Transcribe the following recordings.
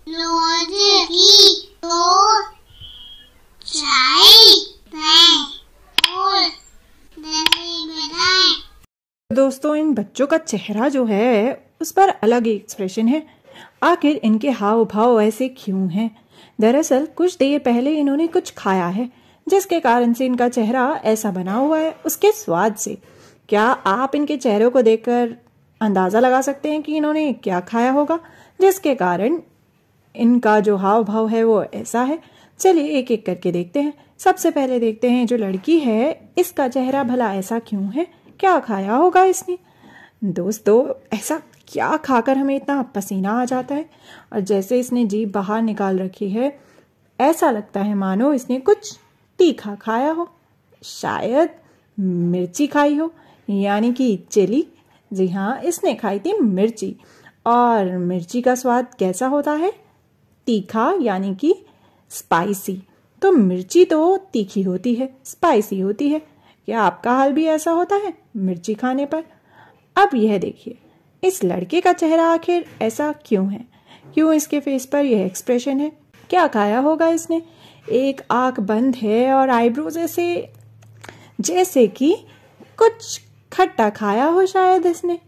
तो दोस्तों इन बच्चों का चेहरा जो है उस पर अलग ही एक्सप्रेशन है आखिर इनके हाव भाव ऐसे क्यों हैं दरअसल कुछ देर पहले इन्होंने कुछ खाया है जिसके कारण से इनका चेहरा ऐसा बना हुआ है उसके स्वाद से क्या आप इनके चेहरों को देखकर अंदाज़ा लगा सकते हैं कि इन्होंने क्या खाया होगा जिसके कारण इनका जो हाव भाव है वो ऐसा है चलिए एक एक करके देखते हैं सबसे पहले देखते हैं जो लड़की है इसका चेहरा भला ऐसा क्यों है क्या खाया होगा इसने दोस्तों ऐसा क्या खाकर हमें इतना पसीना आ जाता है और जैसे इसने जीप बाहर निकाल रखी है ऐसा लगता है मानो इसने कुछ तीखा खाया हो शायद मिर्ची खाई हो यानी कि चिली जी हाँ इसने खाई थी मिर्ची और मिर्ची का स्वाद कैसा होता है तीखा यानी कि स्पाइसी तो मिर्ची तो तीखी होती है स्पाइसी होती है क्या आपका हाल भी ऐसा होता है मिर्ची खाने पर अब यह देखिए इस लड़के का चेहरा आखिर ऐसा क्यों है क्यों इसके फेस पर यह एक्सप्रेशन है क्या खाया होगा इसने एक आंख बंद है और आईब्रोज ऐसे जैसे कि कुछ खट्टा खाया हो शायद इसने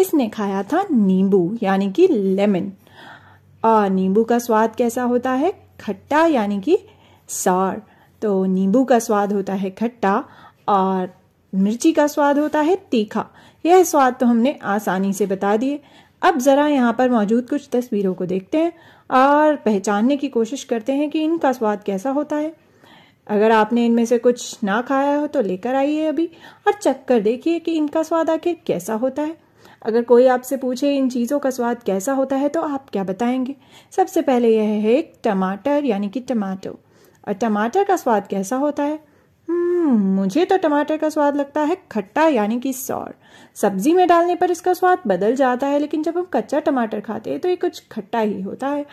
इसने खाया था नींबू यानी कि लेमन और नींबू का स्वाद कैसा होता है खट्टा यानी कि सार तो नींबू का स्वाद होता है खट्टा और मिर्ची का स्वाद होता है तीखा यह स्वाद तो हमने आसानी से बता दिए अब ज़रा यहाँ पर मौजूद कुछ तस्वीरों को देखते हैं और पहचानने की कोशिश करते हैं कि इनका स्वाद कैसा होता है अगर आपने इनमें से कुछ ना खाया हो तो लेकर आइए अभी और चक्कर कर देखिए कि इनका स्वाद आखिर कैसा होता है अगर कोई आपसे पूछे इन चीज़ों का स्वाद कैसा होता है तो आप क्या बताएंगे सबसे पहले यह है एक टमाटर यानी कि टमाटो और टमाटर का स्वाद कैसा होता है हम्म, मुझे तो टमाटर का स्वाद लगता है खट्टा यानी कि सौर सब्जी में डालने पर इसका स्वाद बदल जाता है लेकिन जब हम कच्चा टमाटर खाते हैं तो ये कुछ खट्टा ही होता है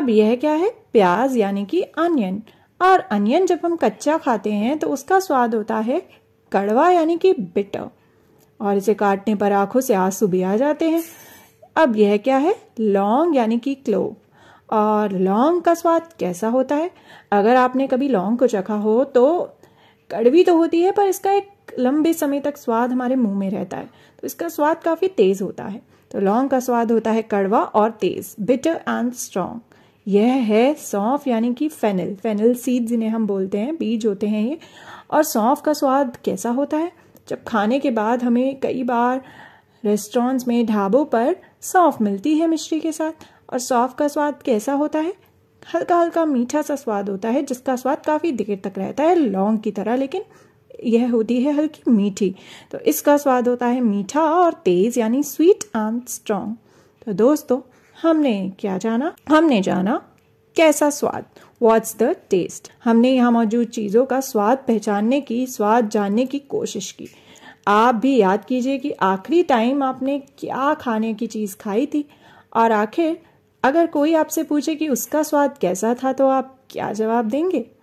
अब यह क्या है प्याज यानी कि अनियन और अनियन जब हम कच्चा खाते हैं तो उसका स्वाद होता है कड़वा यानी कि बिटर और इसे काटने पर आंखों से आंसू भी आ जाते हैं अब यह क्या है लौंग यानी कि क्लोव और लौंग का स्वाद कैसा होता है अगर आपने कभी लौंग को चखा हो तो कड़वी तो होती है पर इसका एक लंबे समय तक स्वाद हमारे मुंह में रहता है तो इसका स्वाद काफ़ी तेज़ होता है तो लौंग का स्वाद होता है कड़वा और तेज़ बिटर एंड स्ट्रॉन्ग यह है सौंफ यानी कि फेनल फेनल सीड जिन्हें हम बोलते हैं बीज होते हैं ये और सौंफ का स्वाद कैसा होता है जब खाने के बाद हमें कई बार रेस्टोरेंट्स में ढाबों पर सौंफ मिलती है मिश्री के साथ और सौंफ का स्वाद कैसा होता है हल्का हल्का मीठा सा स्वाद होता है जिसका स्वाद काफ़ी देर तक रहता है लौंग की तरह लेकिन यह होती है हल्की मीठी तो इसका स्वाद होता है मीठा और तेज़ यानी स्वीट एंड स्ट्रॉन्ग तो दोस्तों हमने क्या जाना हमने जाना कैसा स्वाद वॉट्स द टेस्ट हमने यहाँ मौजूद चीज़ों का स्वाद पहचानने की स्वाद जानने की कोशिश की आप भी याद कीजिए कि आखिरी टाइम आपने क्या खाने की चीज़ खाई थी और आखिर अगर कोई आपसे पूछे कि उसका स्वाद कैसा था तो आप क्या जवाब देंगे